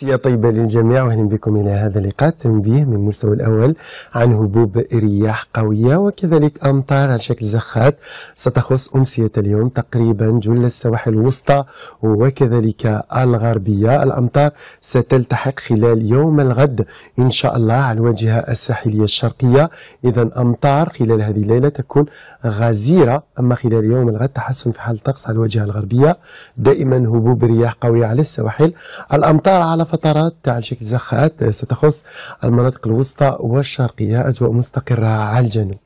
تحية طيبة للجميع واهلا بكم الى هذا اللقاء تنبيه من المستوى الاول عن هبوب رياح قوية وكذلك امطار على شكل زخات ستخص امسية اليوم تقريبا جل السواحل الوسطى وكذلك الغربية الامطار ستلتحق خلال يوم الغد ان شاء الله على الواجهة الساحلية الشرقية اذا امطار خلال هذه الليلة تكون غزيرة اما خلال يوم الغد تحسن في حال الطقس على الواجهة الغربية دائما هبوب رياح قوية على السواحل الامطار على فترات شكل زخات آه، ستخص المناطق الوسطى والشرقية أجواء مستقرة على الجنوب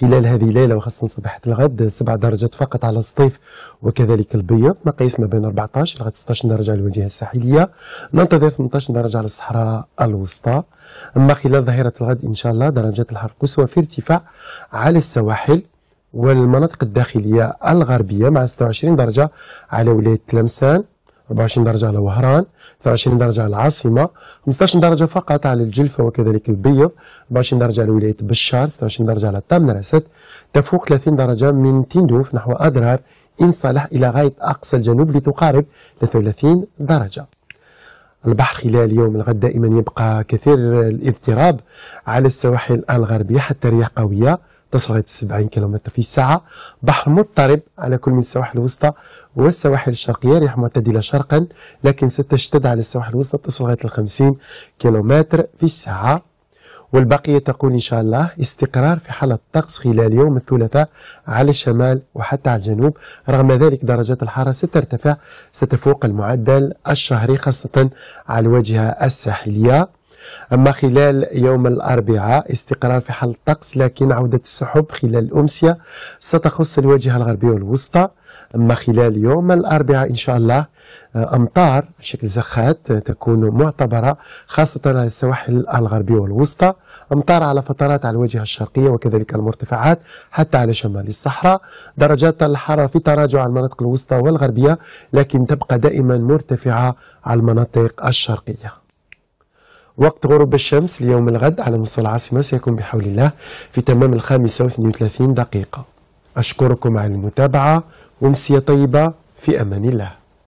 خلال هذه الليلة وخاصة صباحة الغد 7 درجات فقط على الصيف وكذلك البيض مقاييس ما بين 14 لغاية 16 درجة على الواجهة الساحلية ننتظر 18 درجة على الصحراء الوسطى أما خلال ظهيرة الغد إن شاء الله درجات الحر قصوى في ارتفاع على السواحل والمناطق الداخلية الغربية مع 26 درجة على ولاية تلمسان 24 درجة على وهران 23 درجة على العاصمة 15 درجة فقط على الجلفة وكذلك البيض 24 درجة على ولاية بشار 26 درجة على تمنرست تفوق 30 درجة من تندوف نحو أدرار إن صالح إلى غاية أقصى الجنوب لتقارب 33 درجة البحر خلال يوم الغد دائما يبقى كثير الاضطراب على السواحل الغربية حتى رياح قوية تصل 70 كيلومتر في الساعة بحر مضطرب على كل من السواحل الوسطى والسواحل الشرقية ريح معتدلة شرقا لكن ستشتد على السواحل الوسطى تصل غاية 50 كيلومتر في الساعة والبقية تقول إن شاء الله استقرار في حالة الطقس خلال يوم الثلاثاء على الشمال وحتى على الجنوب رغم ذلك درجات الحرارة سترتفع ستفوق المعدل الشهري خاصة على الواجهة الساحلية أما خلال يوم الأربعاء استقرار في حال الطقس لكن عودة السحب خلال الأمسية ستخص الواجهة الغربية والوسطى أما خلال يوم الأربعاء إن شاء الله آه، أمطار بشكل زخات آه، تكون معتبرة خاصة على السواحل الغربية والوسطى أمطار على فترات على الواجهة الشرقية وكذلك المرتفعات حتى على شمال الصحراء درجات الحرارة في تراجع على المناطق الوسطى والغربية لكن تبقى دائما مرتفعة على المناطق الشرقية وقت غروب الشمس ليوم الغد على مستوى العاصمة سيكون بحول الله في تمام الخامسة وثنين وثلاثين دقيقة أشكركم على المتابعة ومسية طيبة في أمان الله